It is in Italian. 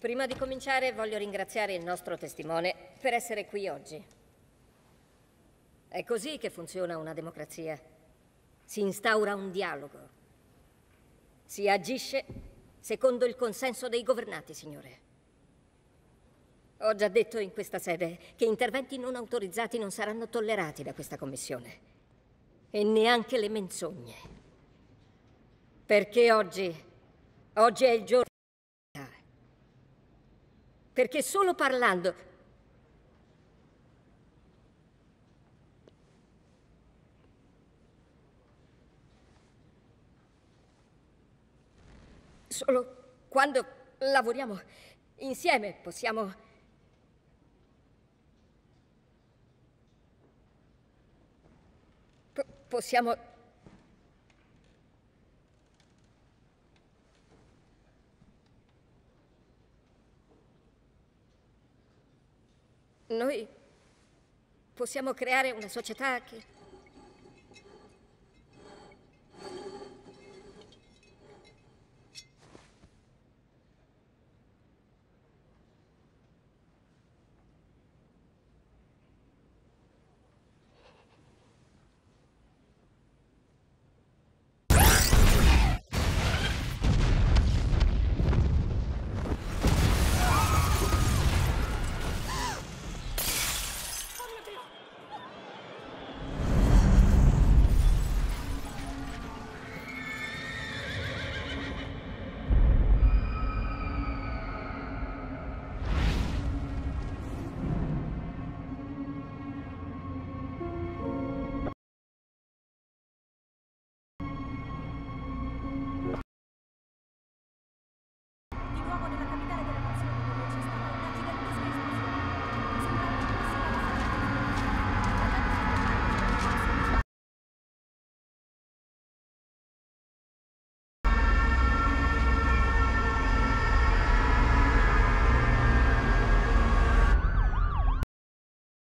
Prima di cominciare voglio ringraziare il nostro testimone per essere qui oggi. È così che funziona una democrazia. Si instaura un dialogo. Si agisce secondo il consenso dei governati, signore. Ho già detto in questa sede che interventi non autorizzati non saranno tollerati da questa commissione. E neanche le menzogne. Perché oggi, oggi è il giorno perché solo parlando... Solo quando lavoriamo insieme possiamo... possiamo Noi possiamo creare una società che